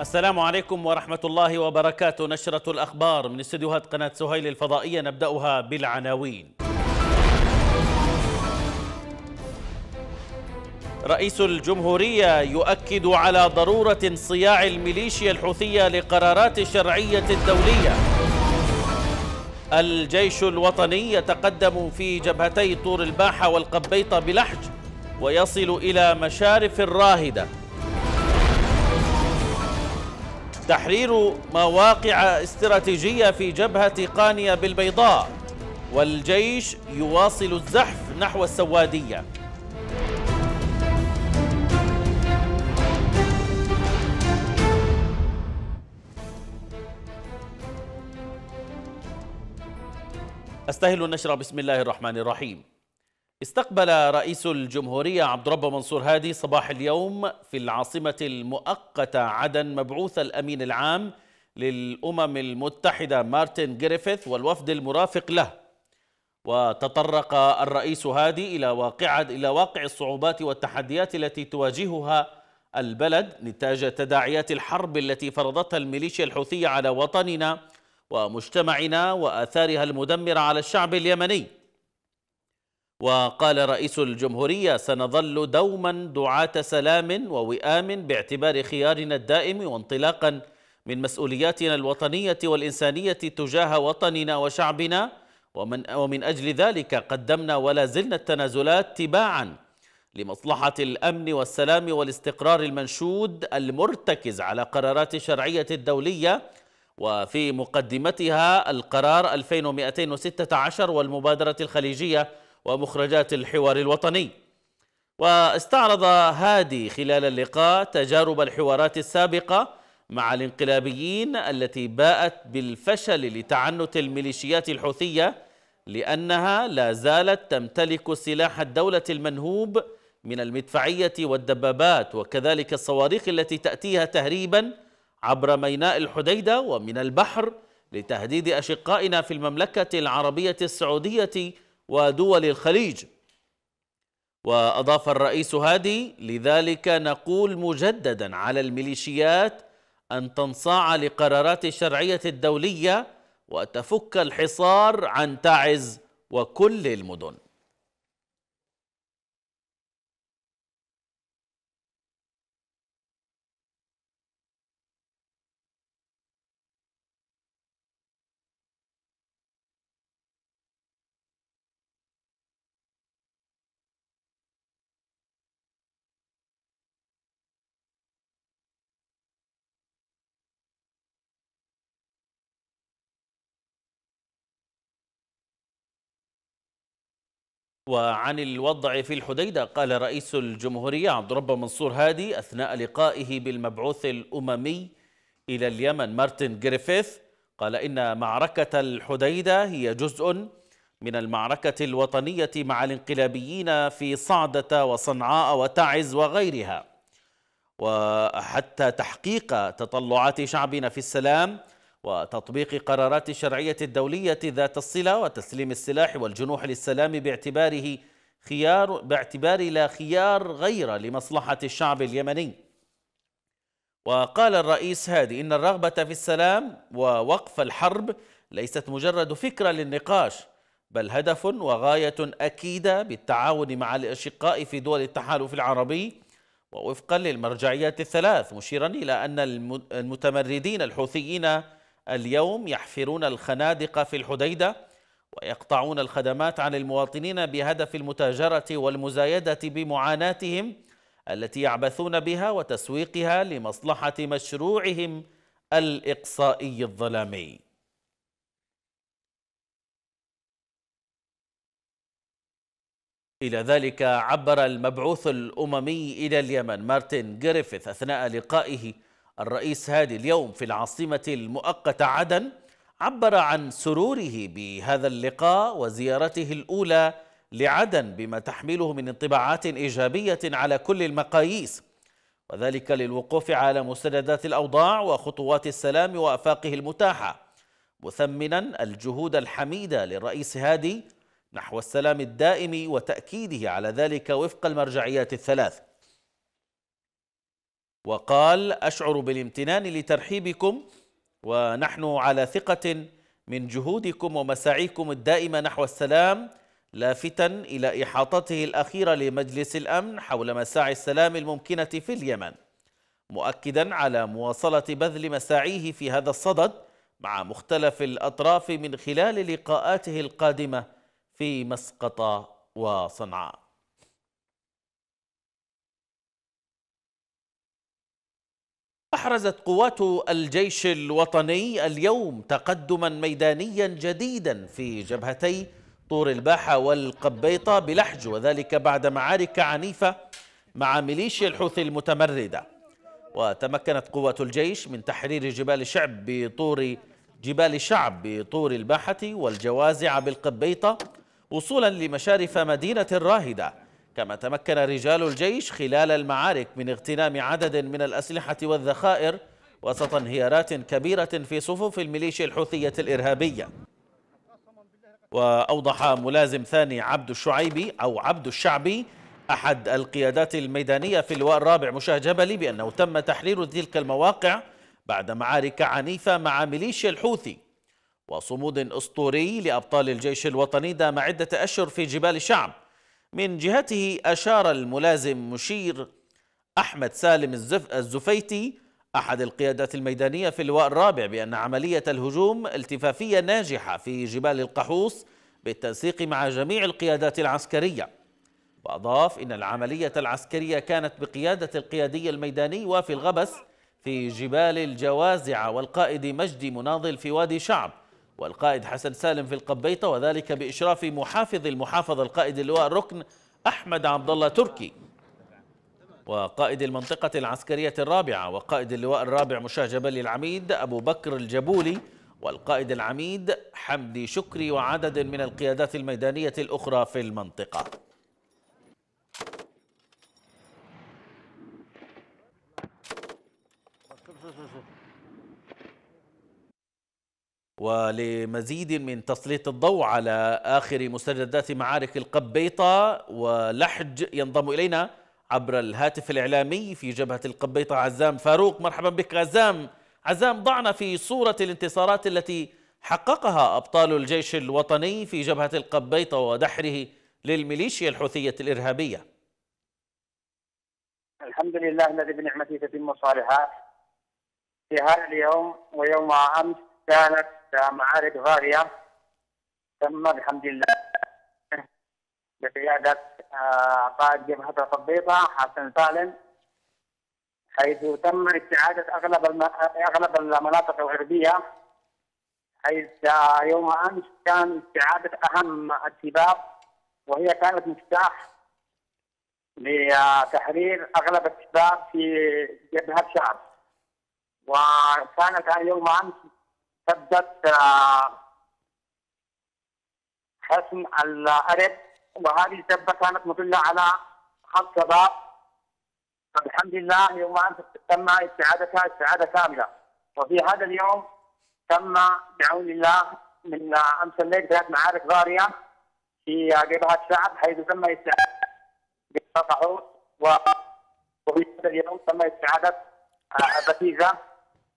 السلام عليكم ورحمة الله وبركاته نشرة الأخبار من استديوهات قناة سهيل الفضائية نبدأها بالعناوين رئيس الجمهورية يؤكد على ضرورة صياع الميليشيا الحوثية لقرارات الشرعية الدولية الجيش الوطني يتقدم في جبهتي طور الباحة والقبيطة بلحج ويصل إلى مشارف الراهدة تحرير مواقع استراتيجية في جبهة قانية بالبيضاء والجيش يواصل الزحف نحو السوادية أستهل النشر بسم الله الرحمن الرحيم استقبل رئيس الجمهورية عبد رب منصور هادي صباح اليوم في العاصمة المؤقتة عدن مبعوث الأمين العام للأمم المتحدة مارتن جريفيث والوفد المرافق له وتطرق الرئيس هادي إلى واقعة إلى واقع الصعوبات والتحديات التي تواجهها البلد نتاج تداعيات الحرب التي فرضتها الميليشيا الحوثية على وطننا ومجتمعنا وآثارها المدمرة على الشعب اليمني وقال رئيس الجمهورية سنظل دوما دعاة سلام ووئام باعتبار خيارنا الدائم وانطلاقا من مسؤولياتنا الوطنية والإنسانية تجاه وطننا وشعبنا ومن, ومن أجل ذلك قدمنا ولا زلنا التنازلات تباعا لمصلحة الأمن والسلام والاستقرار المنشود المرتكز على قرارات شرعية الدولية وفي مقدمتها القرار 2216 والمبادرة الخليجية ومخرجات الحوار الوطني واستعرض هادي خلال اللقاء تجارب الحوارات السابقة مع الانقلابيين التي باءت بالفشل لتعنت الميليشيات الحوثية لأنها لا زالت تمتلك سلاح الدولة المنهوب من المدفعية والدبابات وكذلك الصواريخ التي تأتيها تهريباً عبر ميناء الحديدة ومن البحر لتهديد أشقائنا في المملكة العربية السعودية ودول الخليج وأضاف الرئيس هادي لذلك نقول مجددا على الميليشيات أن تنصاع لقرارات الشرعية الدولية وتفك الحصار عن تعز وكل المدن وعن الوضع في الحديدة قال رئيس الجمهورية عبد الرب منصور هادي أثناء لقائه بالمبعوث الأممي إلى اليمن مارتن جريفيث قال إن معركة الحديدة هي جزء من المعركة الوطنية مع الانقلابيين في صعدة وصنعاء وتعز وغيرها وحتى تحقيق تطلعات شعبنا في السلام وتطبيق قرارات الشرعية الدولية ذات الصلة وتسليم السلاح والجنوح للسلام باعتباره خيار باعتبار لا خيار غير لمصلحة الشعب اليمني وقال الرئيس هادي إن الرغبة في السلام ووقف الحرب ليست مجرد فكرة للنقاش بل هدف وغاية أكيدة بالتعاون مع الأشقاء في دول التحالف العربي ووفقا للمرجعيات الثلاث مشيرا إلى أن المتمردين الحوثيين اليوم يحفرون الخنادق في الحديدة ويقطعون الخدمات عن المواطنين بهدف المتاجرة والمزايدة بمعاناتهم التي يعبثون بها وتسويقها لمصلحة مشروعهم الإقصائي الظلامي إلى ذلك عبر المبعوث الأممي إلى اليمن مارتن جريفيث أثناء لقائه الرئيس هادي اليوم في العاصمة المؤقتة عدن عبر عن سروره بهذا اللقاء وزيارته الأولى لعدن بما تحمله من انطباعات إيجابية على كل المقاييس وذلك للوقوف على مستندات الأوضاع وخطوات السلام وأفاقه المتاحة مثمنا الجهود الحميدة للرئيس هادي نحو السلام الدائم وتأكيده على ذلك وفق المرجعيات الثلاث وقال أشعر بالامتنان لترحيبكم ونحن على ثقة من جهودكم ومساعيكم الدائمة نحو السلام لافتا إلى إحاطته الأخيرة لمجلس الأمن حول مساعي السلام الممكنة في اليمن مؤكدا على مواصلة بذل مساعيه في هذا الصدد مع مختلف الأطراف من خلال لقاءاته القادمة في مسقط وصنعاء أحرزت قوات الجيش الوطني اليوم تقدما ميدانيا جديدا في جبهتي طور الباحة والقبيطة بلحج وذلك بعد معارك عنيفة مع ميليشيا الحوثي المتمردة وتمكنت قوات الجيش من تحرير جبال شعب بطور جبال شعب بطور الباحة والجوازع بالقبيطة وصولا لمشارف مدينة الراهدة كما تمكن رجال الجيش خلال المعارك من اغتنام عدد من الأسلحة والذخائر وسط انهيارات كبيرة في صفوف الميليشيا الحوثية الإرهابية وأوضح ملازم ثاني عبد الشعيبي أو عبد الشعبي أحد القيادات الميدانية في اللواء الرابع مشاه جبلي بأنه تم تحرير تلك المواقع بعد معارك عنيفة مع ميليشيا الحوثي وصمود أسطوري لأبطال الجيش الوطني دام عدة أشهر في جبال الشعب من جهته أشار الملازم مشير أحمد سالم الزف الزفيتي أحد القيادات الميدانية في اللواء الرابع بأن عملية الهجوم التفافية ناجحة في جبال القحوص بالتنسيق مع جميع القيادات العسكرية وأضاف إن العملية العسكرية كانت بقيادة القيادي الميداني وفي الغبس في جبال الجوازع والقائد مجدي مناضل في وادي شعب والقائد حسن سالم في القبيطة وذلك بإشراف محافظ المحافظة القائد اللواء الركن أحمد عبد الله تركي وقائد المنطقة العسكرية الرابعة وقائد اللواء الرابع مشاه جبل العميد أبو بكر الجبولي والقائد العميد حمدي شكري وعدد من القيادات الميدانية الأخرى في المنطقة ولمزيد من تسليط الضوء على آخر مستجدات معارك القبيطة ولحج ينضم إلينا عبر الهاتف الإعلامي في جبهة القبيطة عزام فاروق مرحبا بك عزام عزام ضعنا في صورة الانتصارات التي حققها أبطال الجيش الوطني في جبهة القبيطة ودحره للميليشيا الحوثية الإرهابية الحمد لله الذي بنعمته تتم الصالحات في هذا اليوم ويوم أمس كانت معارك غالية تم بحمد لله بقيادة آه، قائد جبهة القبيطة حسن سالم حيث تم استعادة أغلب أغلب المناطق الغربية حيث يوم أمس كان استعادة أهم الشباب وهي كانت مفتاح لتحرير أغلب الشباب في جبهة شعب وكانت يوم أمس تبدأ آه، خصم الأرب وهذه الدبة كانت مدلة على خط شباب فالحمد لله يوم أمس تم استعادتها استعادة كاملة وفي هذا اليوم تم بعون الله من آه، أمس الليل ثلاث معارك غارية في جبهة آه، الشعب حيث تم استعادة بالتطهر وفي هذا اليوم تم استعادة بتيجة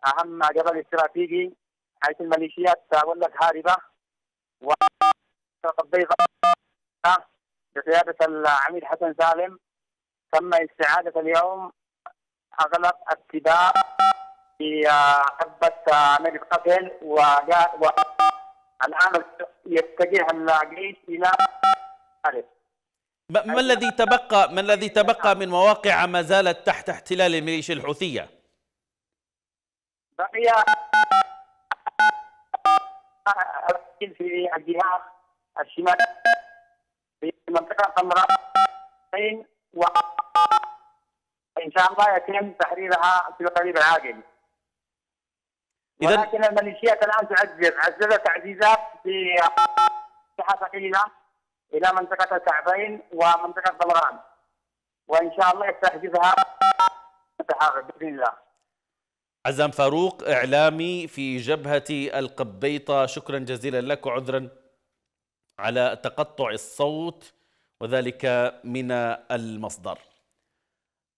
أهم جبل استراتيجي حيث الميليشيات تولت هاربه وتطبيق بقياده العميد حسن سالم تم استعاده اليوم اغلب اتباع في آه، حبة عمل آه، القتل و الان يتجه الجيش الى حارب. ما الذي تبقى ما الذي تبقى من مواقع ما زالت تحت احتلال الميليشيا الحوثيه؟ بقي في الجهه الشمال في منطقه سمراء و ان شاء الله يتم تحريرها في القريب العاجل. ولكن الميليشيات الان تعزز عززت تعزيزات في مساحه ثقيله الى منطقه الكعبين ومنطقه ظمران. وان شاء الله يستحدثها باذن الله. عزام فاروق إعلامي في جبهة القبيطة شكرا جزيلا لك وعذرا على تقطع الصوت وذلك من المصدر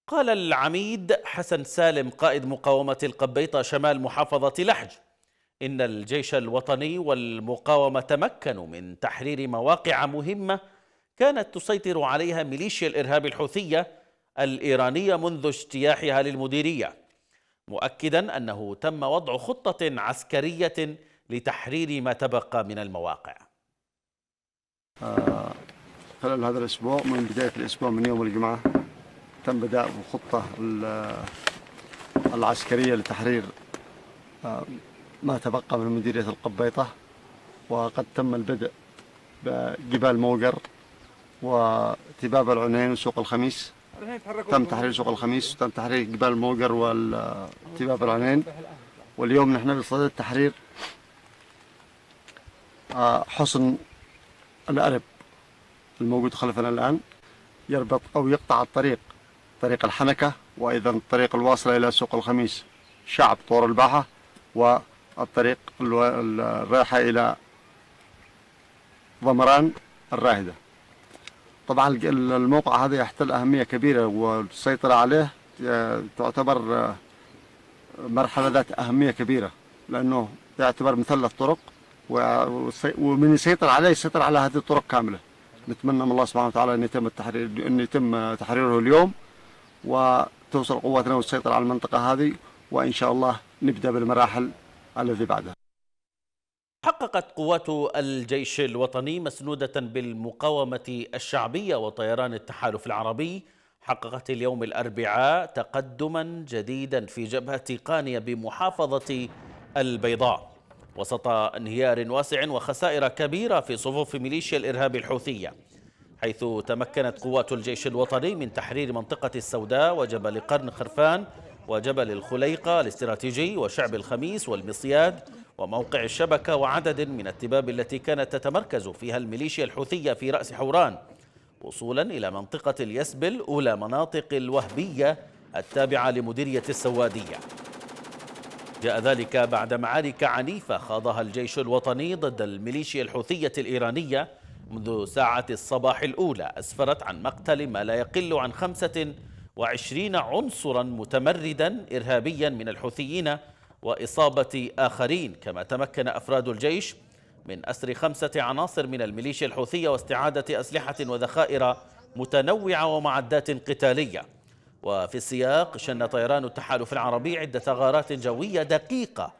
قال العميد حسن سالم قائد مقاومة القبيطة شمال محافظة لحج إن الجيش الوطني والمقاومة تمكنوا من تحرير مواقع مهمة كانت تسيطر عليها ميليشيا الإرهاب الحوثية الإيرانية منذ اجتياحها للمديرية مؤكدا أنه تم وضع خطة عسكرية لتحرير ما تبقى من المواقع آه، خلال هذا الأسبوع من بداية الأسبوع من يوم الجمعة تم بدء بخطة العسكرية لتحرير آه، ما تبقى من مديرية القبيطة وقد تم البدء بجبال موقر وتباب العنين وسوق الخميس تم تحرير سوق الخميس وتم تحرير جبال موجر والتباب العنين واليوم نحن بصدد تحرير آه، حصن الأرب الموجود خلفنا الآن يربط أو يقطع الطريق طريق الحنكة وأيضا الطريق الواصلة إلى سوق الخميس شعب طور الباحة والطريق الرايحة إلى ضمران الراهدة طبعا الموقع هذا يحتل أهمية كبيرة والسيطرة عليه تعتبر آه، مرحلة ذات أهمية كبيرة لأنه يعتبر مثلث طرق ومن يسيطر عليه يسيطر على هذه الطرق كاملة نتمنى من الله سبحانه وتعالى أن يتم التحرير أن يتم تحريره اليوم وتوصل قواتنا والسيطرة على المنطقة هذه وإن شاء الله نبدأ بالمراحل الذي بعدها حققت قوات الجيش الوطني مسنودة بالمقاومة الشعبية وطيران التحالف العربي حققت اليوم الأربعاء تقدما جديدا في جبهة قانية بمحافظة البيضاء وسط انهيار واسع وخسائر كبيرة في صفوف ميليشيا الإرهاب الحوثية حيث تمكنت قوات الجيش الوطني من تحرير منطقة السوداء وجبل قرن خرفان وجبل الخليقة الاستراتيجي وشعب الخميس والمصياد وموقع الشبكة وعدد من التباب التي كانت تتمركز فيها الميليشيا الحوثية في رأس حوران وصولا إلى منطقة اليسبل أولى مناطق الوهبية التابعة لمديرية السوادية جاء ذلك بعد معارك عنيفة خاضها الجيش الوطني ضد الميليشيا الحوثية الإيرانية منذ ساعة الصباح الأولى أسفرت عن مقتل ما لا يقل عن خمسة وعشرين عنصرا متمردا إرهابيا من الحوثيين وإصابة آخرين كما تمكن أفراد الجيش من أسر خمسة عناصر من الميليشيا الحوثية واستعادة أسلحة وذخائر متنوعة ومعدات قتالية وفي السياق شن طيران التحالف العربي عدة غارات جوية دقيقة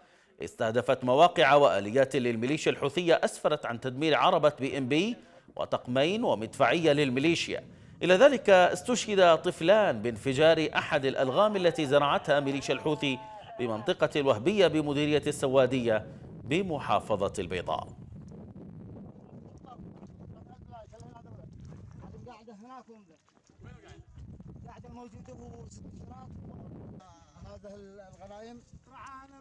استهدفت مواقع وآليات للميليشيا الحوثية أسفرت عن تدمير عربة بي ام بي وطقمين ومدفعية للميليشيا إلى ذلك استشهد طفلان بانفجار أحد الألغام التي زرعتها ميليشيا الحوثي بمنطقة الوهبية بمديرية السوادية بمحافظة البيضاء الغنايم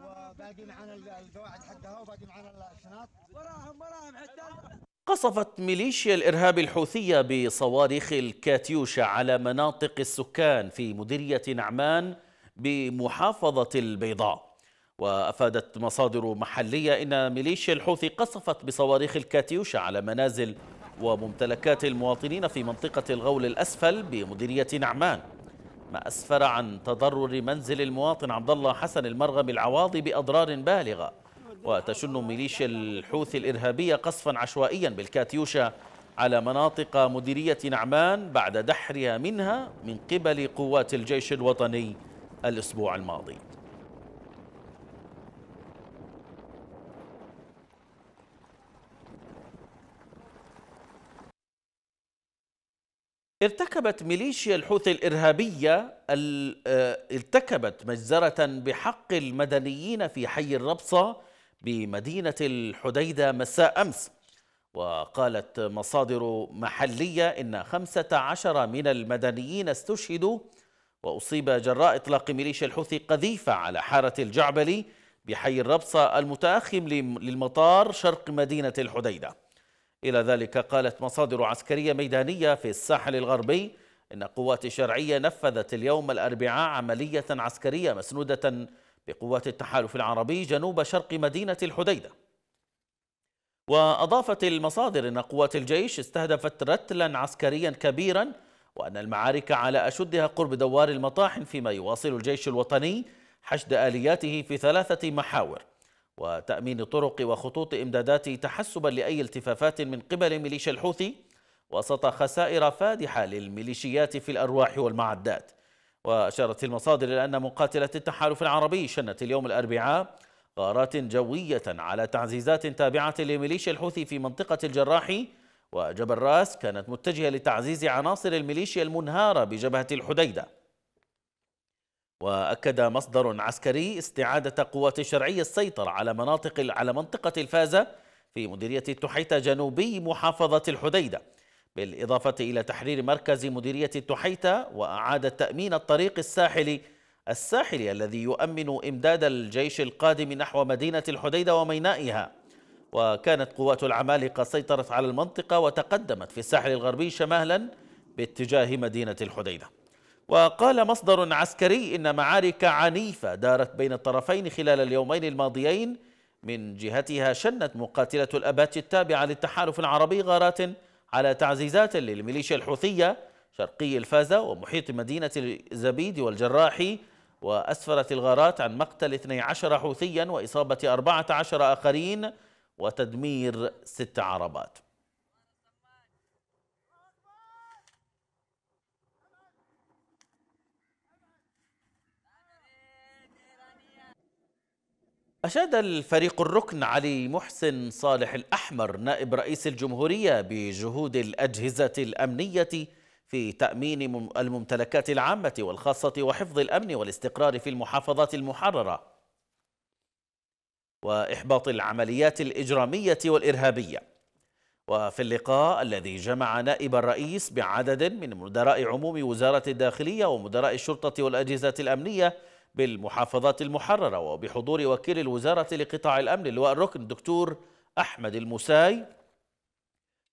وباقي معنا القواعد حقها وباقي معنا الشنات وراهم وراهم حتى قصفت ميليشيا الإرهاب الحوثية بصواريخ الكاتيوشا على مناطق السكان في مديرية نعمان بمحافظة البيضاء وأفادت مصادر محلية إن ميليشيا الحوثي قصفت بصواريخ الكاتيوشا على منازل وممتلكات المواطنين في منطقة الغول الأسفل بمديرية نعمان ما أسفر عن تضرر منزل المواطن عبد الله حسن المرغم العواضي بأضرار بالغة وتشن ميليشيا الحوثي الإرهابية قصفا عشوائيا بالكاتيوشا على مناطق مديرية نعمان بعد دحرها منها من قبل قوات الجيش الوطني الأسبوع الماضي ارتكبت ميليشيا الحوثي الإرهابية آه، ارتكبت مجزرة بحق المدنيين في حي الربصة بمدينة الحديدة مساء أمس وقالت مصادر محلية إن 15 من المدنيين استشهدوا وأصيب جراء إطلاق ميليشيا الحوثي قذيفة على حارة الجعبلي بحي الربصة المتأخم للمطار شرق مدينة الحديدة إلى ذلك قالت مصادر عسكرية ميدانية في الساحل الغربي إن قوات شرعية نفذت اليوم الأربعاء عملية عسكرية مسنودة بقوات التحالف العربي جنوب شرق مدينة الحديدة وأضافت المصادر أن قوات الجيش استهدفت رتلا عسكريا كبيرا وأن المعارك على أشدها قرب دوار المطاحن فيما يواصل الجيش الوطني حشد آلياته في ثلاثة محاور وتأمين طرق وخطوط إمدادات تحسبا لأي التفافات من قبل ميليشيا الحوثي وسط خسائر فادحة للميليشيات في الأرواح والمعدات وأشارت المصادر إلى أن مقاتلة التحالف العربي شنت اليوم الأربعاء غارات جوية على تعزيزات تابعة لميليشيا الحوثي في منطقة الجراحي وجبل راس كانت متجهة لتعزيز عناصر الميليشيا المنهارة بجبهة الحديدة وأكد مصدر عسكري استعادة قوات الشرعية السيطرة على مناطق على منطقة الفازة في مديرية التحيتة جنوبي محافظة الحديدة بالإضافة إلى تحرير مركز مديرية التحيتة وأعاد تأمين الطريق الساحلي الساحلي الذي يؤمن إمداد الجيش القادم نحو مدينة الحديدة ومينائها وكانت قوات العمالقة سيطرت على المنطقة وتقدمت في الساحل الغربي شمالا باتجاه مدينة الحديدة وقال مصدر عسكري إن معارك عنيفة دارت بين الطرفين خلال اليومين الماضيين من جهتها شنت مقاتلة الأبات التابعة للتحالف العربي غارات على تعزيزات للميليشيا الحوثية شرقي الفازة ومحيط مدينة الزبيد والجراحي وأسفرت الغارات عن مقتل 12 حوثيا وإصابة 14 آخرين وتدمير ست عربات أشاد الفريق الركن علي محسن صالح الأحمر نائب رئيس الجمهورية بجهود الأجهزة الأمنية في تأمين الممتلكات العامة والخاصة وحفظ الأمن والاستقرار في المحافظات المحررة وإحباط العمليات الإجرامية والإرهابية وفي اللقاء الذي جمع نائب الرئيس بعدد من مدراء عموم وزارة الداخلية ومدراء الشرطة والأجهزة الأمنية بالمحافظات المحررة وبحضور وكيل الوزارة لقطاع الأمن اللواء الركن دكتور أحمد المساي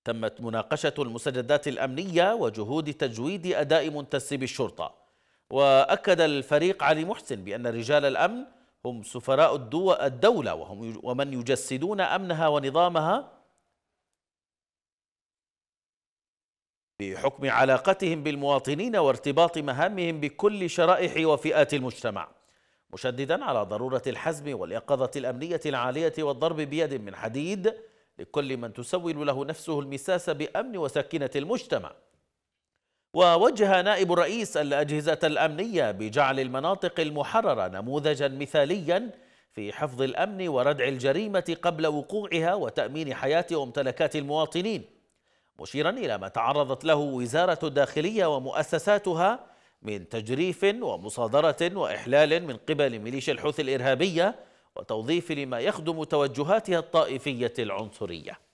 تمت مناقشة المسجدات الأمنية وجهود تجويد أداء منتسب الشرطة وأكد الفريق علي محسن بأن رجال الأمن هم سفراء الدولة وهم ومن يجسدون أمنها ونظامها بحكم علاقتهم بالمواطنين وارتباط مهامهم بكل شرائح وفئات المجتمع مشددا على ضرورة الحزم واليقظة الأمنية العالية والضرب بيد من حديد لكل من تسول له نفسه المساس بأمن وسكينة المجتمع ووجه نائب الرئيس الأجهزة الأمنية بجعل المناطق المحررة نموذجا مثاليا في حفظ الأمن وردع الجريمة قبل وقوعها وتأمين حياة وممتلكات المواطنين مشيرا إلى ما تعرضت له وزارة الداخلية ومؤسساتها من تجريف ومصادرة وإحلال من قبل ميليشيا الحوثي الإرهابية وتوظيف لما يخدم توجهاتها الطائفية العنصرية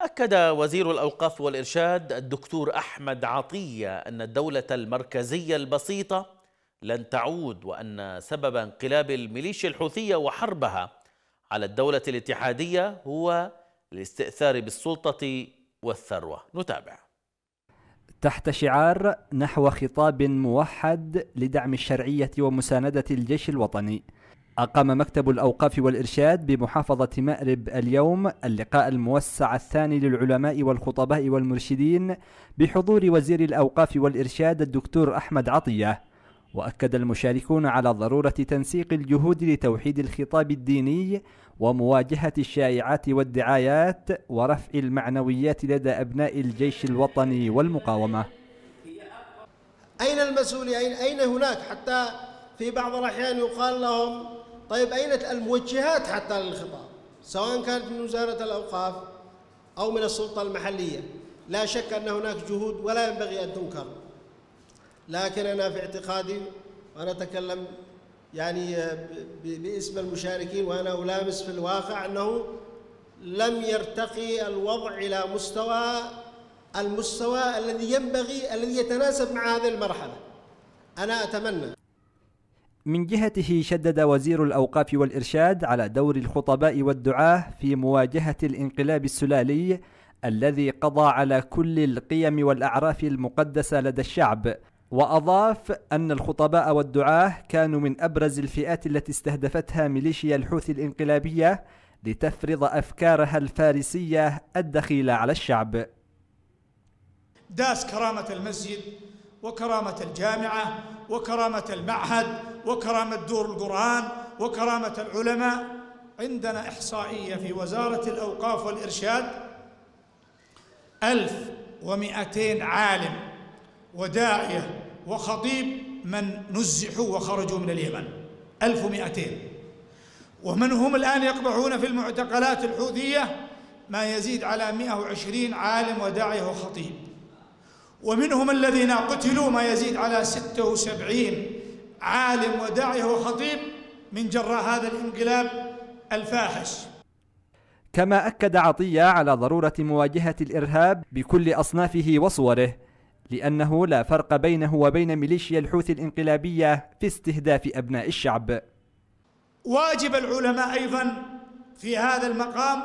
أكد وزير الأوقاف والإرشاد الدكتور أحمد عطية أن الدولة المركزية البسيطة لن تعود وأن سبب انقلاب الميليشيا الحوثية وحربها على الدولة الاتحادية هو الاستئثار بالسلطة والثروة نتابع تحت شعار نحو خطاب موحد لدعم الشرعية ومساندة الجيش الوطني أقام مكتب الأوقاف والإرشاد بمحافظة مأرب اليوم اللقاء الموسع الثاني للعلماء والخطباء والمرشدين بحضور وزير الأوقاف والإرشاد الدكتور أحمد عطية وأكد المشاركون على ضرورة تنسيق الجهود لتوحيد الخطاب الديني ومواجهة الشائعات والدعايات ورفع المعنويات لدى أبناء الجيش الوطني والمقاومة أين المسؤولين؟ أين هناك؟ حتى في بعض الأحيان يقال لهم طيب أين الموجهات حتى للخطاب سواء كانت من وزارة الأوقاف أو من السلطة المحلية لا شك أن هناك جهود ولا ينبغي أن تنكر لكن أنا في اعتقادي وأنا أتكلم يعني آه، باسم المشاركين وأنا ألامس في الواقع أنه لم يرتقي الوضع إلى مستوى المستوى الذي ينبغي الذي يتناسب مع هذه المرحلة أنا أتمنى من جهته شدد وزير الأوقاف والإرشاد على دور الخطباء والدعاة في مواجهة الانقلاب السلالي الذي قضى على كل القيم والأعراف المقدسة لدى الشعب وأضاف أن الخطباء والدعاة كانوا من أبرز الفئات التي استهدفتها ميليشيا الحوثي الانقلابية لتفرض أفكارها الفارسية الدخيلة على الشعب داس كرامة المسجد وكرامة الجامعة وكرامة المعهد وكرامة دور القرآن وكرامة العلماء عندنا إحصائية في وزارة الأوقاف والإرشاد ألف ومئتين عالم وداعية وخطيب من نزحوا وخرجوا من اليمن ألف ومئتين ومن هم الآن يقبحون في المعتقلات الحوثية ما يزيد على 120 عالم وداعية وخطيب ومنهم الذين قتلوا ما يزيد على ستة وسبعين عالم وداعية وخطيب من جراء هذا الانقلاب الفاحش كما أكد عطية على ضرورة مواجهة الإرهاب بكل أصنافه وصوره لأنه لا فرق بينه وبين ميليشيا الحوثي الانقلابية في استهداف أبناء الشعب واجب العلماء أيضا في هذا المقام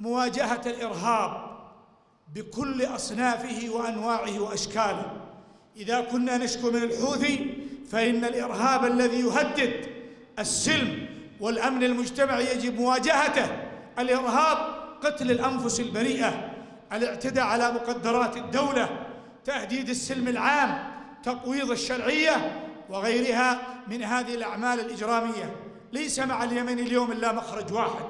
مواجهة الإرهاب بكل أصنافه وأنواعه وأشكاله إذا كنا نشكو من الحوثي فإن الإرهاب الذي يهدد السلم والأمن المجتمعي يجب مواجهته الإرهاب قتل الأنفس البريئة الاعتداء على مقدرات الدولة تهديد السلم العام تقويض الشرعية وغيرها من هذه الأعمال الإجرامية ليس مع اليمن اليوم إلا مخرج واحد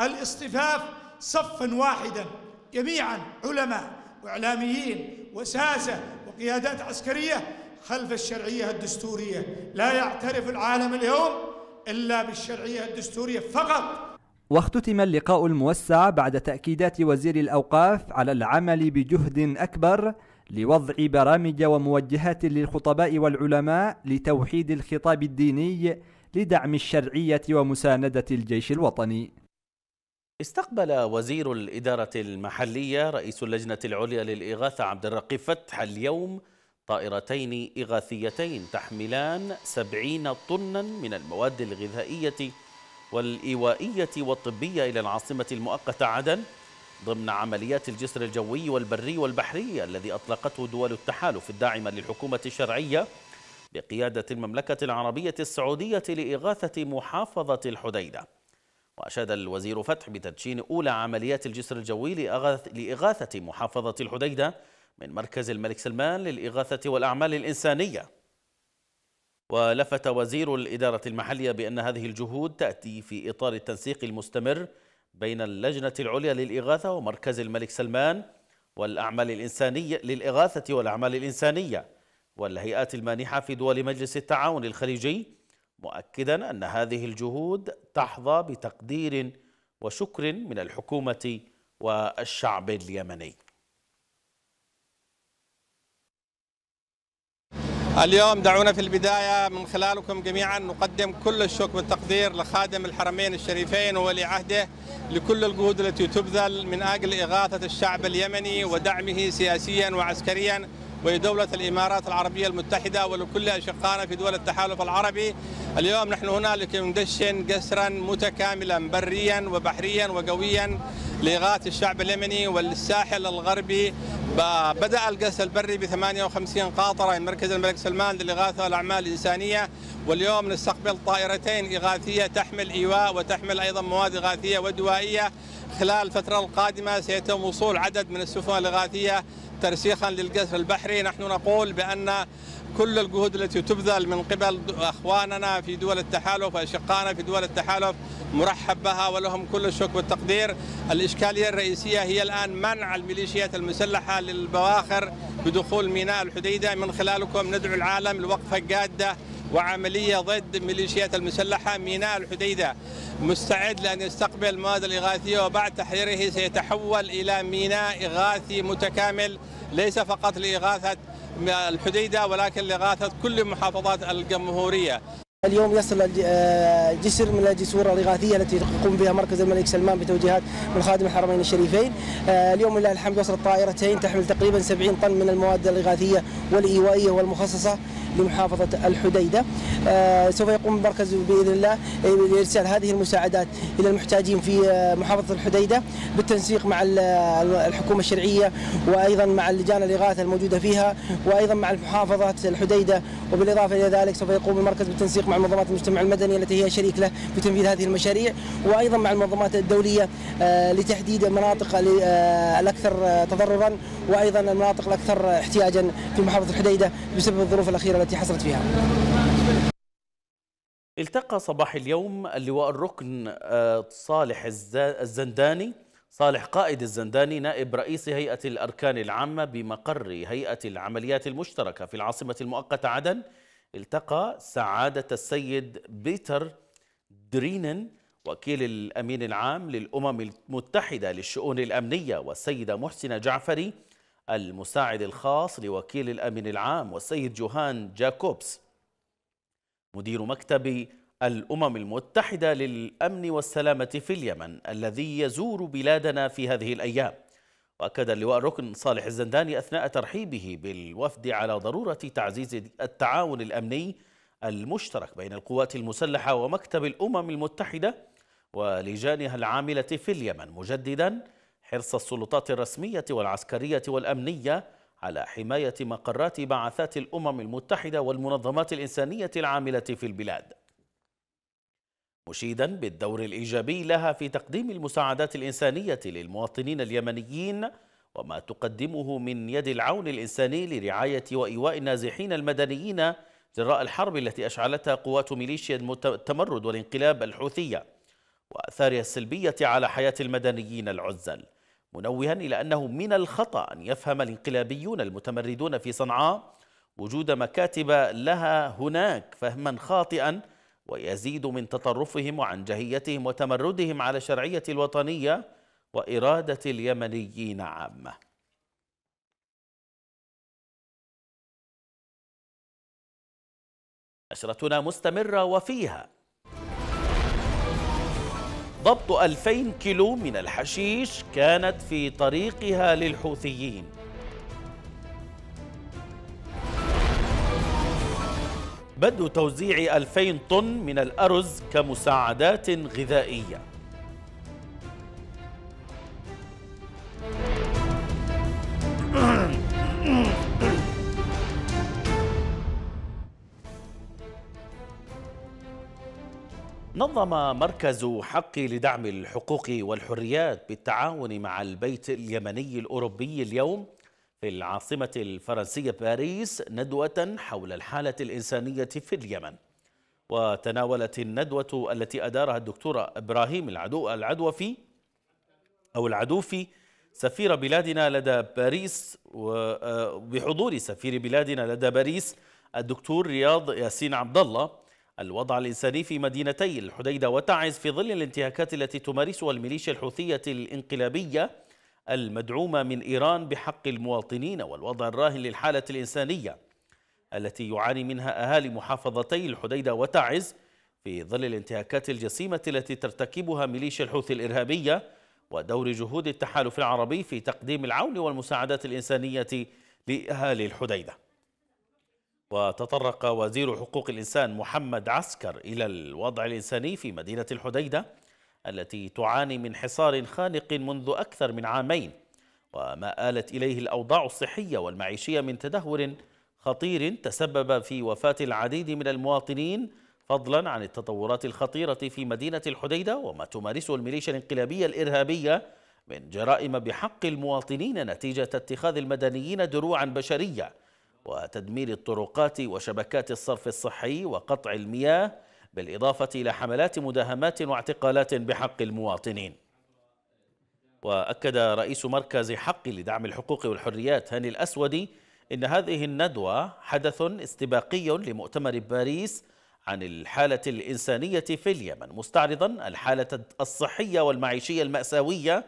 الاصطفاف صفا واحدا جميعا علماء واعلاميين وساسه وقيادات عسكريه خلف الشرعيه الدستوريه، لا يعترف العالم اليوم الا بالشرعيه الدستوريه فقط. واختتم اللقاء الموسع بعد تاكيدات وزير الاوقاف على العمل بجهد اكبر لوضع برامج وموجهات للخطباء والعلماء لتوحيد الخطاب الديني لدعم الشرعيه ومسانده الجيش الوطني. استقبل وزير الإدارة المحلية رئيس اللجنة العليا للإغاثة عبد الرقيب فتح اليوم طائرتين إغاثيتين تحملان سبعين طنا من المواد الغذائية والإيوائية والطبية إلى العاصمة المؤقتة عدن ضمن عمليات الجسر الجوي والبري والبحري الذي أطلقته دول التحالف الداعمة للحكومة الشرعية بقيادة المملكة العربية السعودية لإغاثة محافظة الحديدة وأشاد الوزير فتح بتدشين أولى عمليات الجسر الجوي لإغاثة محافظة الحديدة من مركز الملك سلمان للإغاثة والأعمال الإنسانية ولفت وزير الإدارة المحلية بأن هذه الجهود تأتي في إطار التنسيق المستمر بين اللجنة العليا للإغاثة ومركز الملك سلمان والأعمال الإنسانية للإغاثة والأعمال الإنسانية والهيئات المانحة في دول مجلس التعاون الخليجي مؤكدا أن هذه الجهود تحظى بتقدير وشكر من الحكومة والشعب اليمني اليوم دعونا في البداية من خلالكم جميعا نقدم كل الشكر والتقدير لخادم الحرمين الشريفين وولي عهده لكل الجهود التي تبذل من أجل إغاثة الشعب اليمني ودعمه سياسيا وعسكريا ولدولة الإمارات العربية المتحدة ولكل أشقائنا في دول التحالف العربي اليوم نحن هنا لكي ندشن قسرا متكاملا بريا وبحريا وقويا لغات الشعب اليمني والساحل الغربي بدأ القصر البري ب 58 قاطرة من مركز الملك سلمان للإغاثة والأعمال الإنسانية واليوم نستقبل طائرتين إغاثية تحمل إيواء وتحمل أيضا مواد إغاثية ودوائية خلال الفترة القادمة سيتم وصول عدد من السفن الإغاثية ترسيخا للقصر البحري نحن نقول بأن كل الجهود التي تبذل من قبل أخواننا في دول التحالف وأشقائنا في دول التحالف مرحب بها ولهم كل الشكر والتقدير الإشكالية الرئيسية هي الآن منع الميليشيات المسلحة للبواخر بدخول ميناء الحديدة من خلالكم ندعو العالم لوقفة جادة وعملية ضد ميليشيات المسلحة ميناء الحديدة مستعد لأن يستقبل المواد الإغاثية وبعد تحريره سيتحول إلى ميناء إغاثي متكامل ليس فقط لإغاثة الحديدة ولكن لإغاثة كل محافظات الجمهورية اليوم يصل آه، جسر من الجسور الإغاثية التي يقوم بها مركز الملك سلمان بتوجيهات من خادم الحرمين الشريفين آه، اليوم لله الحمد وصلت طائرتين تحمل تقريبا 70 طن من المواد الإغاثية والإيوائية والمخصصة لمحافظة الحديدة آه، سوف يقوم المركز بإذن الله آه، بإرسال هذه المساعدات إلى المحتاجين في آه، محافظة الحديدة بالتنسيق مع الحكومة الشرعية وأيضا مع اللجان الإغاثة الموجودة فيها وأيضا مع المحافظة الحديدة وبالإضافة إلى ذلك سوف يقوم المركز بالتنسيق مع منظمات المجتمع المدني التي هي شريك له في تنفيذ هذه المشاريع وأيضا مع المنظمات الدولية لتحديد المناطق الأكثر تضررا وأيضا المناطق الأكثر احتياجا في محافظة الحديدة بسبب الظروف الأخيرة التي حصلت فيها التقى صباح اليوم اللواء الركن آه، صالح الزنداني صالح قائد الزنداني نائب رئيس هيئة الأركان العامة بمقر هيئة العمليات المشتركة في العاصمة المؤقتة عدن التقى سعادة السيد بيتر درينن وكيل الأمين العام للأمم المتحدة للشؤون الأمنية والسيدة محسنة جعفري المساعد الخاص لوكيل الأمن العام والسيد جوهان جاكوبس مدير مكتب الأمم المتحدة للأمن والسلامة في اليمن الذي يزور بلادنا في هذه الأيام وأكد اللواء الركن صالح الزنداني أثناء ترحيبه بالوفد على ضرورة تعزيز التعاون الأمني المشترك بين القوات المسلحة ومكتب الأمم المتحدة ولجانها العاملة في اليمن مجدداً حرص السلطات الرسمية والعسكرية والأمنية على حماية مقرات بعثات الأمم المتحدة والمنظمات الإنسانية العاملة في البلاد مشيدا بالدور الإيجابي لها في تقديم المساعدات الإنسانية للمواطنين اليمنيين وما تقدمه من يد العون الإنساني لرعاية وإيواء النازحين المدنيين جراء الحرب التي أشعلتها قوات ميليشيا التمرد والانقلاب الحوثية وأثارها السلبية على حياة المدنيين العزل منوها إلى أنه من الخطأ أن يفهم الانقلابيون المتمردون في صنعاء وجود مكاتب لها هناك فهما خاطئا ويزيد من تطرفهم وعن جهيتهم وتمردهم على الشرعية الوطنية وإرادة اليمنيين عامة نشرتنا مستمرة وفيها ضبط 2000 كيلو من الحشيش كانت في طريقها للحوثيين بدء توزيع 2000 طن من الأرز كمساعدات غذائية نظم مركز حق لدعم الحقوق والحريات بالتعاون مع البيت اليمني الأوروبي اليوم في العاصمة الفرنسية باريس ندوة حول الحالة الإنسانية في اليمن وتناولت الندوة التي أدارها الدكتور إبراهيم العدو العدوفي أو العدوفي سفير بلادنا لدى باريس وبحضور آه، سفير بلادنا لدى باريس الدكتور رياض ياسين عبد الله الوضع الإنساني في مدينتي الحديدة وتعز في ظل الانتهاكات التي تمارسها الميليشيا الحوثية الإنقلابية المدعومة من إيران بحق المواطنين والوضع الراهن للحالة الإنسانية التي يعاني منها أهالي محافظتي الحديدة وتعز في ظل الانتهاكات الجسيمة التي ترتكبها ميليشيا الحوثي الإرهابية ودور جهود التحالف العربي في تقديم العون والمساعدات الإنسانية لأهالي الحديده وتطرق وزير حقوق الإنسان محمد عسكر إلى الوضع الإنساني في مدينة الحديدة التي تعاني من حصار خانق منذ أكثر من عامين وما آلت إليه الأوضاع الصحية والمعيشية من تدهور خطير تسبب في وفاة العديد من المواطنين فضلا عن التطورات الخطيرة في مدينة الحديدة وما تمارسه الميليشيا الانقلابية الإرهابية من جرائم بحق المواطنين نتيجة اتخاذ المدنيين دروعا بشرية وتدمير الطرقات وشبكات الصرف الصحي وقطع المياه بالإضافة إلى حملات مداهمات واعتقالات بحق المواطنين وأكد رئيس مركز حق لدعم الحقوق والحريات هاني الأسودي إن هذه الندوة حدث استباقي لمؤتمر باريس عن الحالة الإنسانية في اليمن مستعرضا الحالة الصحية والمعيشية المأساوية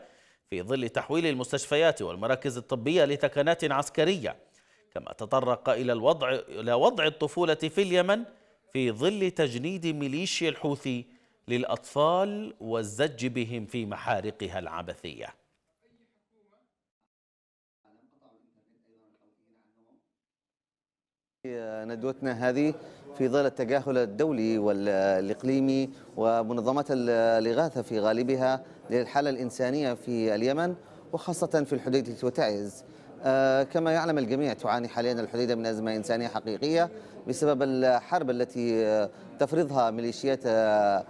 في ظل تحويل المستشفيات والمراكز الطبية لثكنات عسكرية كما تطرق إلى الوضع إلى وضع الطفولة في اليمن في ظل تجنيد ميليشيا الحوثي للأطفال والزج بهم في محارقها العبثية ندوتنا هذه في ظل التجاهل الدولي والإقليمي ومنظمات الإغاثة في غالبها للحالة الإنسانية في اليمن وخاصة في الحدود التي آه، كما يعلم الجميع تعاني حاليا الحديده من أزمة إنسانية حقيقية بسبب الحرب التي آه، تفرضها ميليشيات آه،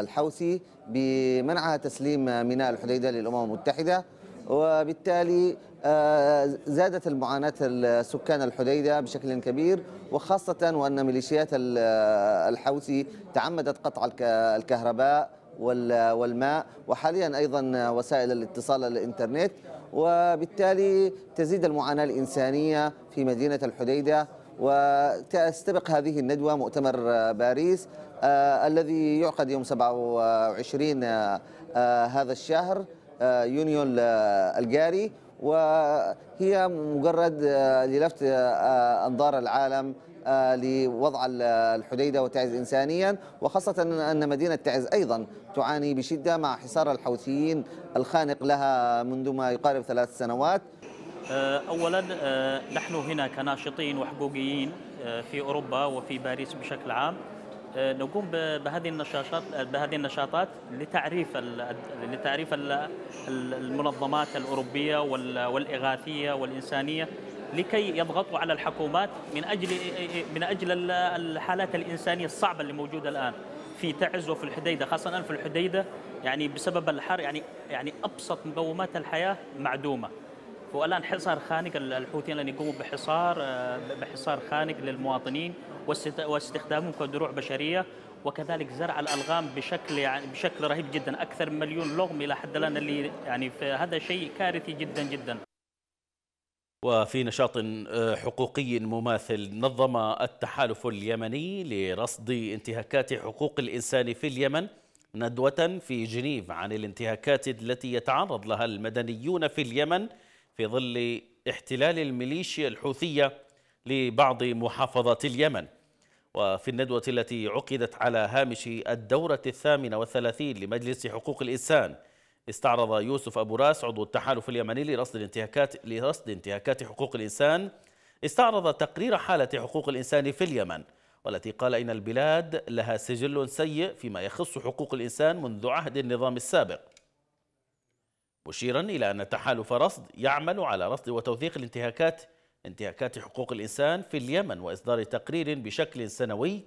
الحوثي بمنعها تسليم ميناء الحديدة للأمم المتحدة وبالتالي زادت المعاناة سكان الحديدة بشكل كبير وخاصة وأن ميليشيات الحوثي تعمدت قطع الكهرباء والماء وحاليا أيضا وسائل الاتصال الإنترنت وبالتالي تزيد المعاناة الإنسانية في مدينة الحديدة وتستبق هذه الندوة مؤتمر باريس آه الذي يعقد يوم 27 آه هذا الشهر آه يونيو الجاري وهي مجرد آه، للفت آه، آه، انظار العالم آه، لوضع الحديدة وتعز إنسانيا وخاصة أن مدينة تعز أيضا تعاني بشدة مع حصار الحوثيين الخانق لها منذ ما يقارب ثلاث سنوات آه، أولا آه، نحن هنا كناشطين وحقوقيين في أوروبا وفي باريس بشكل عام نقوم بهذه النشاطات بهذه النشاطات لتعريف لتعريف المنظمات الاوروبيه والاغاثيه والانسانيه لكي يضغطوا على الحكومات من اجل إيه إيه إيه من اجل الحالات الانسانيه الصعبه اللي موجوده الان في تعز وفي الحديده خاصه الان في الحديده يعني بسبب الحر يعني يعني ابسط مقومات الحياه معدومه والان حصار خانق الحوثيين لان يقوموا بحصار آه، بحصار خانق للمواطنين واستخدامهم كدروع بشريه وكذلك زرع الالغام بشكل يعني بشكل رهيب جدا اكثر من مليون لغم الى حد الان اللي يعني هذا شيء كارثي جدا جدا وفي نشاط آه، حقوقي مماثل نظم التحالف اليمني لرصد انتهاكات حقوق الإنسان في اليمن ندوة في جنيف عن الانتهاكات التي يتعرض لها المدنيون في اليمن في ظل احتلال الميليشيا الحوثية لبعض محافظات اليمن وفي الندوة التي عقدت على هامش الدورة الثامنة والثلاثين لمجلس حقوق الإنسان استعرض يوسف أبو راس عضو التحالف اليمني لرصد الانتهاكات لرصد انتهاكات حقوق الإنسان استعرض تقرير حالة حقوق الإنسان في اليمن والتي قال إن البلاد لها سجل سيء فيما يخص حقوق الإنسان منذ عهد النظام السابق مشيرا إلى أن تحالف رصد يعمل على رصد وتوثيق الانتهاكات انتهاكات حقوق الإنسان في اليمن وإصدار تقرير بشكل سنوي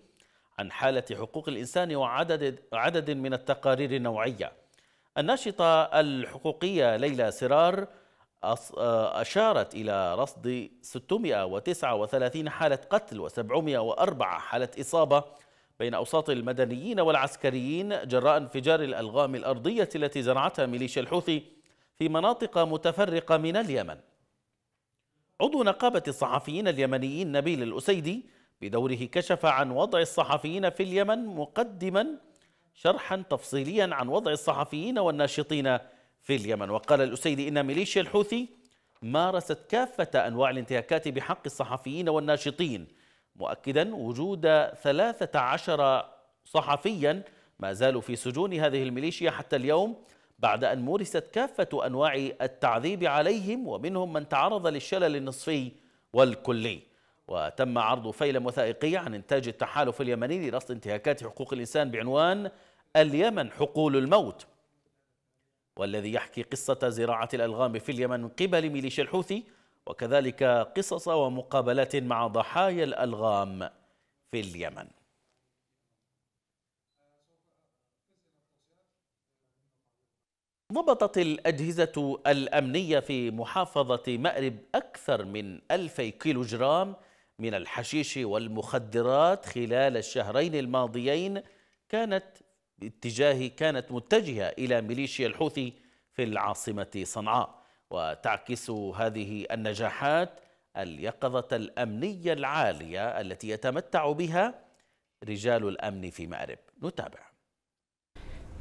عن حالة حقوق الإنسان وعدد عدد من التقارير النوعية الناشطة الحقوقية ليلى سرار آه، أشارت إلى رصد 639 حالة قتل و704 حالة إصابة بين أوساط المدنيين والعسكريين جراء انفجار الألغام الأرضية التي زرعتها ميليشيا الحوثي في مناطق متفرقة من اليمن عضو نقابة الصحفيين اليمنيين نبيل الأسيدي بدوره كشف عن وضع الصحفيين في اليمن مقدما شرحا تفصيليا عن وضع الصحفيين والناشطين في اليمن وقال الأسيدي إن ميليشيا الحوثي مارست كافة أنواع الانتهاكات بحق الصحفيين والناشطين مؤكدا وجود 13 صحفيا ما زالوا في سجون هذه الميليشيا حتى اليوم بعد أن مورست كافة أنواع التعذيب عليهم ومنهم من تعرض للشلل النصفي والكلي وتم عرض فيلم وثائقي عن إنتاج التحالف اليمني لرصد انتهاكات حقوق الإنسان بعنوان اليمن حقول الموت والذي يحكي قصة زراعة الألغام في اليمن من قبل ميليشيا الحوثي وكذلك قصص ومقابلات مع ضحايا الألغام في اليمن ضبطت الأجهزة الأمنية في محافظة مأرب أكثر من ألفي جرام من الحشيش والمخدرات خلال الشهرين الماضيين كانت باتجاه كانت متجهة إلى ميليشيا الحوثي في العاصمة صنعاء وتعكس هذه النجاحات اليقظة الأمنية العالية التي يتمتع بها رجال الأمن في مأرب نتابع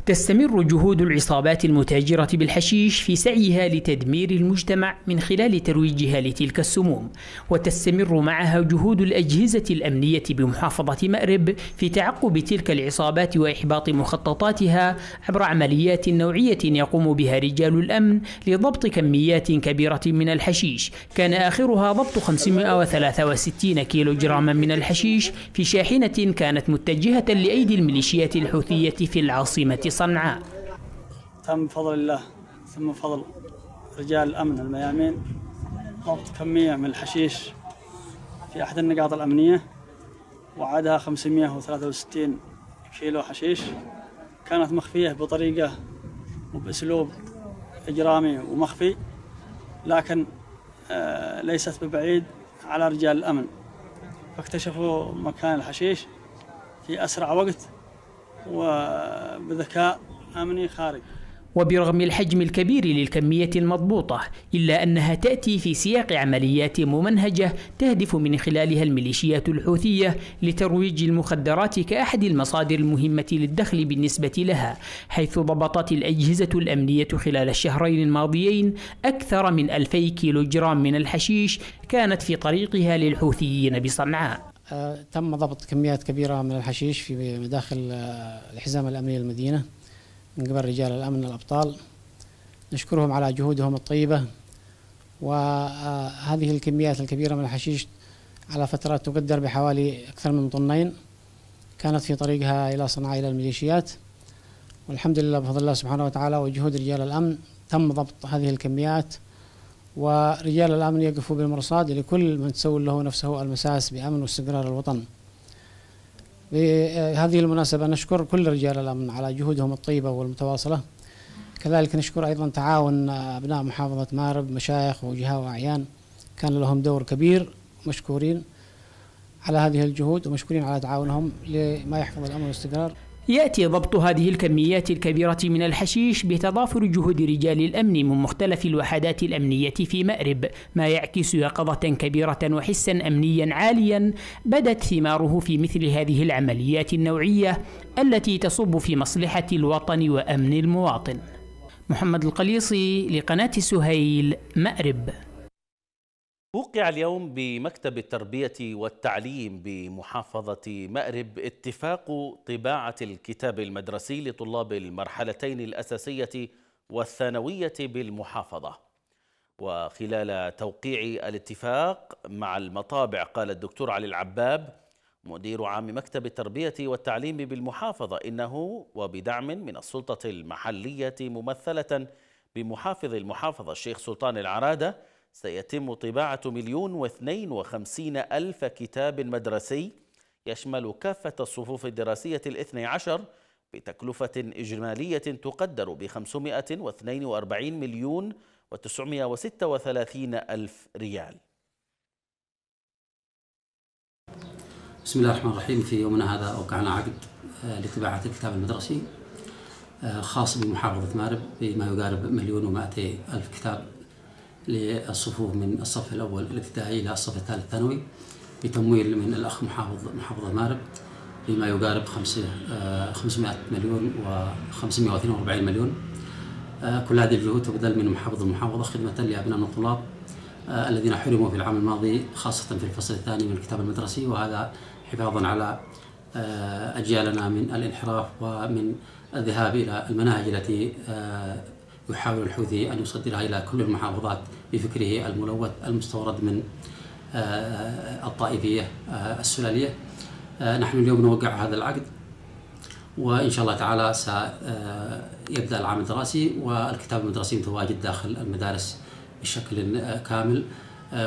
تستمر جهود العصابات المتاجرة بالحشيش في سعيها لتدمير المجتمع من خلال ترويجها لتلك السموم، وتستمر معها جهود الأجهزة الأمنية بمحافظة مأرب في تعقب تلك العصابات وإحباط مخططاتها عبر عمليات نوعية يقوم بها رجال الأمن لضبط كميات كبيرة من الحشيش، كان آخرها ضبط 563 جراما من الحشيش في شاحنة كانت متجهة لأيدي الميليشيات الحوثية في العاصمة صنعاء تم بفضل الله ثم فضل رجال الأمن الميامين ضبط كمية من الحشيش في أحد النقاط الأمنية وعدها 563 كيلو حشيش كانت مخفية بطريقة وبأسلوب إجرامي ومخفي لكن آه، ليست ببعيد على رجال الأمن فاكتشفوا مكان الحشيش في أسرع وقت وبذكاء أمني خارج وبرغم الحجم الكبير للكمية المضبوطة إلا أنها تأتي في سياق عمليات ممنهجة تهدف من خلالها الميليشيات الحوثية لترويج المخدرات كأحد المصادر المهمة للدخل بالنسبة لها حيث ضبطت الأجهزة الأمنية خلال الشهرين الماضيين أكثر من 2000 كيلوغرام من الحشيش كانت في طريقها للحوثيين بصنعاء آه، تم ضبط كميات كبيرة من الحشيش في مداخل آه، الحزام الأمني للمدينة من قبل رجال الأمن الأبطال نشكرهم على جهودهم الطيبة وهذه آه، الكميات الكبيرة من الحشيش على فترات تقدر بحوالي أكثر من طنين كانت في طريقها إلى صنعاء إلى الميليشيات والحمد لله بفضل الله سبحانه وتعالى وجهود رجال الأمن تم ضبط هذه الكميات ورجال الأمن يقفوا بالمرصاد لكل من تسول له نفسه المساس بأمن واستقرار الوطن بهذه آه، المناسبة نشكر كل رجال الأمن على جهودهم الطيبة والمتواصلة كذلك نشكر أيضا تعاون أبناء محافظة مارب مشايخ وجهاء وأعيان كان لهم دور كبير مشكورين على هذه الجهود ومشكورين على تعاونهم لما يحفظ الأمن والاستقرار يأتي ضبط هذه الكميات الكبيرة من الحشيش بتضافر جهود رجال الأمن من مختلف الوحدات الأمنية في مأرب ما يعكس يقظة كبيرة وحسا أمنيا عاليا بدت ثماره في مثل هذه العمليات النوعية التي تصب في مصلحة الوطن وأمن المواطن محمد القليصي لقناة سهيل مأرب وقع اليوم بمكتب التربية والتعليم بمحافظة مأرب اتفاق طباعة الكتاب المدرسي لطلاب المرحلتين الأساسية والثانوية بالمحافظة وخلال توقيع الاتفاق مع المطابع قال الدكتور علي العباب مدير عام مكتب التربية والتعليم بالمحافظة إنه وبدعم من السلطة المحلية ممثلة بمحافظ المحافظة الشيخ سلطان العرادة سيتم طباعة مليون واثنين وخمسين ألف كتاب مدرسي يشمل كافة الصفوف الدراسية الاثني عشر بتكلفة إجمالية تقدر ب وأربعين مليون وستة وثلاثين ألف ريال بسم الله الرحمن الرحيم في يومنا هذا أوقعنا عقد آه، لطباعة الكتاب المدرسي آه، خاص بمحافظة مارب بما يقارب مليون ومائتي ألف كتاب للصفوف من الصف الأول الابتدائي إلى الصف الثالث ثانوي بتمويل من الأخ محافظ محافظه مارب بما يقارب 500 آه، مليون و542 مليون آه، كل هذه الجهود تبذل من محافظ المحافظة خدمة لأبناء الطلاب آه، الذين حرموا في العام الماضي خاصة في الفصل الثاني من الكتاب المدرسي وهذا حفاظا على أجيالنا من الانحراف ومن الذهاب إلى المناهج التي يحاول الحوثي أن يصدرها إلى كل المحافظات بفكره الملوث المستورد من آه، آه، الطائفية آه، السلالية نحن اليوم نوقع هذا العقد وإن شاء الله تعالى سيبدأ العام الدراسي والكتاب المدرسي متواجد داخل المدارس بشكل كامل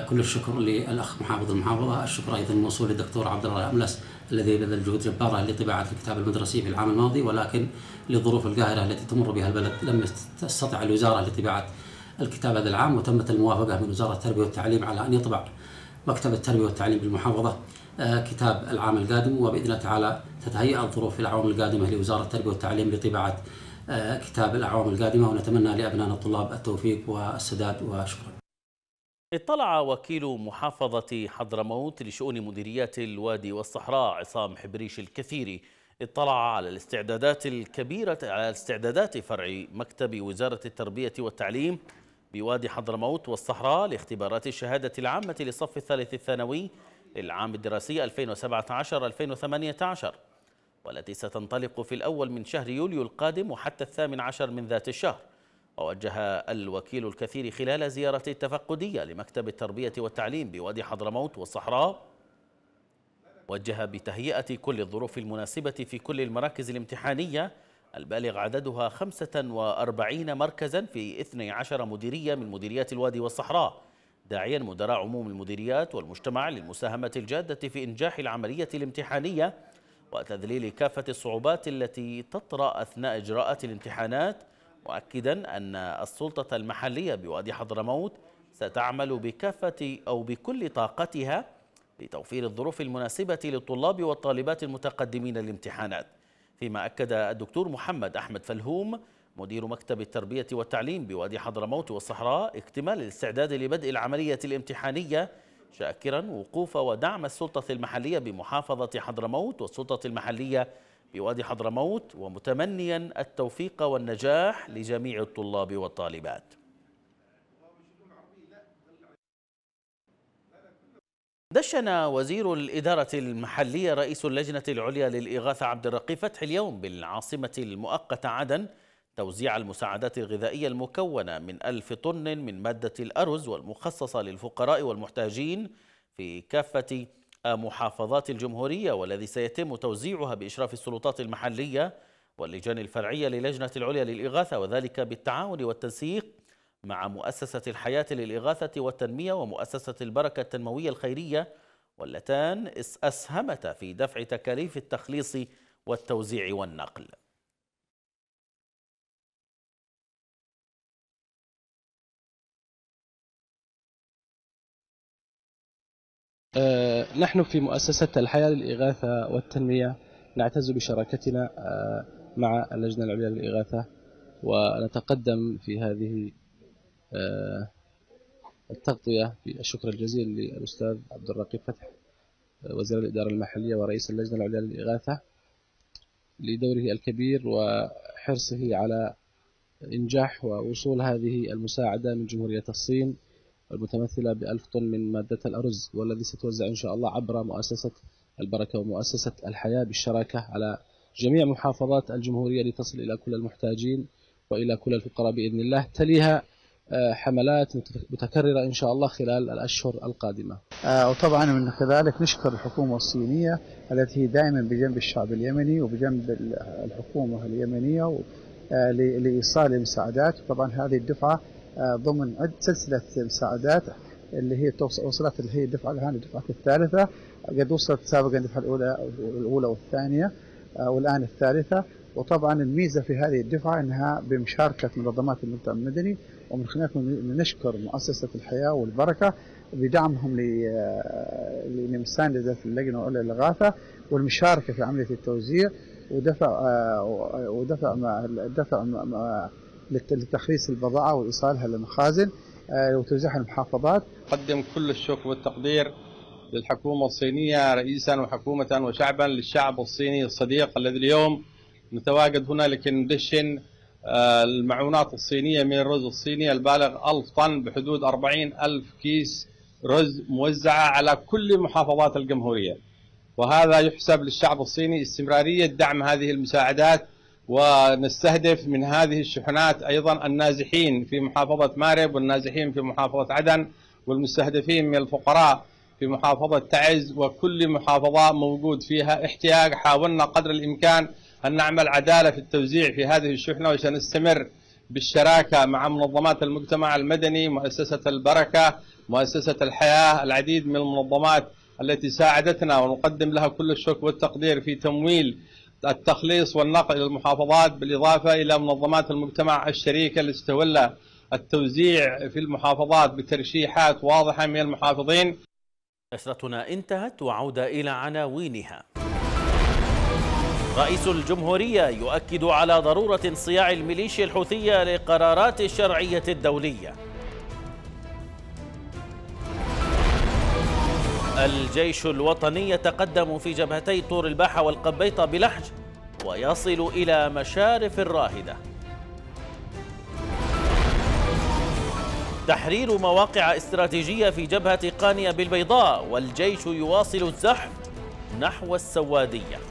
كل الشكر للاخ محافظ المحافظه، الشكر ايضا موصول للدكتور عبد الله الاملس الذي بذل جهود جباره لطباعه الكتاب المدرسي في العام الماضي ولكن لظروف القاهره التي تمر بها البلد لم تستطع الوزاره لطباعه الكتاب هذا العام وتمت الموافقة من وزارة التربية والتعليم على أن يطبع مكتب التربية والتعليم بالمحافظة آه، كتاب العام القادم وبإذن الله تعالى تتهيأ الظروف في الأعوام القادمة لوزارة التربية والتعليم لطباعة آه، كتاب الأعوام القادمة ونتمنى لأبنائنا الطلاب التوفيق والسداد وشكرا اطلع وكيل محافظة حضرموت لشؤون مديريات الوادي والصحراء عصام حبريش الكثيري اطلع على الاستعدادات الكبيرة على استعدادات فرع مكتب وزارة التربية والتعليم بوادي حضرموت والصحراء لاختبارات الشهادة العامة للصف الثالث الثانوي للعام الدراسي 2017-2018 والتي ستنطلق في الأول من شهر يوليو القادم وحتى الثامن عشر من ذات الشهر ووجه الوكيل الكثير خلال زيارته التفقدية لمكتب التربية والتعليم بوادي حضرموت والصحراء وجه بتهيئة كل الظروف المناسبة في كل المراكز الامتحانية البالغ عددها 45 مركزا في 12 مديرية من مديريات الوادي والصحراء داعيا مدراء عموم المديريات والمجتمع للمساهمة الجادة في إنجاح العملية الامتحانية وتذليل كافة الصعوبات التي تطرأ أثناء إجراءات الامتحانات مؤكدا أن السلطة المحلية بوادي حضرموت ستعمل بكافة أو بكل طاقتها لتوفير الظروف المناسبة للطلاب والطالبات المتقدمين للامتحانات فيما أكد الدكتور محمد أحمد فلهوم مدير مكتب التربية والتعليم بوادي حضرموت والصحراء اكتمال الاستعداد لبدء العملية الامتحانية شاكرا وقوف ودعم السلطة المحلية بمحافظة حضرموت والسلطة المحلية بوادي حضرموت ومتمنيا التوفيق والنجاح لجميع الطلاب والطالبات دشن وزير الإدارة المحلية رئيس اللجنة العليا للإغاثة عبد الرقي فتح اليوم بالعاصمة المؤقتة عدن توزيع المساعدات الغذائية المكونة من ألف طن من مادة الأرز والمخصصة للفقراء والمحتاجين في كافة محافظات الجمهورية والذي سيتم توزيعها بإشراف السلطات المحلية واللجان الفرعية للجنة العليا للإغاثة وذلك بالتعاون والتنسيق مع مؤسسة الحياة للإغاثة والتنمية ومؤسسة البركة التنموية الخيرية واللتان أسهمتا في دفع تكاليف التخليص والتوزيع والنقل أه نحن في مؤسسة الحياة للإغاثة والتنمية نعتز بشراكتنا أه مع اللجنة العليا للإغاثة ونتقدم في هذه آه، التغطية الشكر الجزيل للأستاذ عبد الرقيب فتح آه، وزير الإدارة المحلية ورئيس اللجنة العليا للإغاثة لدوره الكبير وحرصه على إنجاح ووصول هذه المساعدة من جمهورية الصين المتمثلة بألف طن من مادة الأرز والذي ستوزع إن شاء الله عبر مؤسسة البركة ومؤسسة الحياة بالشراكة على جميع محافظات الجمهورية لتصل إلى كل المحتاجين وإلى كل الفقراء بإذن الله تليها آه، حملات متكررة إن شاء الله خلال الأشهر القادمة آه، وطبعا من كذلك نشكر الحكومة الصينية التي دائما بجنب الشعب اليمني وبجنب الحكومة اليمنية آه، لإيصال المساعدات طبعا هذه الدفعة ضمن عدة سلسلة مساعدات اللي هي وصلت اللي هي الدفعة الآن الدفعة الثالثة قد وصلت سابقا الدفعة الأولى والثانية والآن الثالثة وطبعا الميزة في هذه الدفعة أنها بمشاركة منظمات المجتمع المدني ومن خلالكم نشكر مؤسسة الحياة والبركة بدعمهم آه، لمساندة اللجنة الأولى للإغاثة والمشاركة في عملية التوزيع ودفع آه، ودفع دفع لتخليص البضاعة وإيصالها للمخازن آه، وتوزيعها للمحافظات. أقدم كل الشكر والتقدير للحكومة الصينية رئيسا وحكومة وشعبا للشعب الصيني الصديق الذي اليوم نتواجد هنا لكن ندشن آه، المعونات الصينية من الرز الصيني البالغ 1000 طن بحدود أربعين ألف كيس رز موزعة على كل محافظات الجمهورية وهذا يحسب للشعب الصيني استمرارية دعم هذه المساعدات ونستهدف من هذه الشحنات أيضا النازحين في محافظة مارب والنازحين في محافظة عدن والمستهدفين من الفقراء في محافظة تعز وكل محافظة موجود فيها احتياج حاولنا قدر الإمكان أن نعمل عدالة في التوزيع في هذه الشحنة وسنستمر بالشراكة مع منظمات المجتمع المدني مؤسسة البركة مؤسسة الحياة العديد من المنظمات التي ساعدتنا ونقدم لها كل الشكر والتقدير في تمويل التخليص والنقل إلى المحافظات بالإضافة إلى منظمات المجتمع الشريكة التي استولى التوزيع في المحافظات بترشيحات واضحة من المحافظين أسرتنا انتهت وعودة إلى عناوينها رئيس الجمهورية يؤكد على ضرورة انصياع الميليشيا الحوثية لقرارات الشرعية الدولية الجيش الوطني يتقدم في جبهتي طور الباحة والقبيطة بلحج ويصل إلى مشارف الراهدة تحرير مواقع استراتيجية في جبهة قانية بالبيضاء والجيش يواصل الزحف نحو السواديه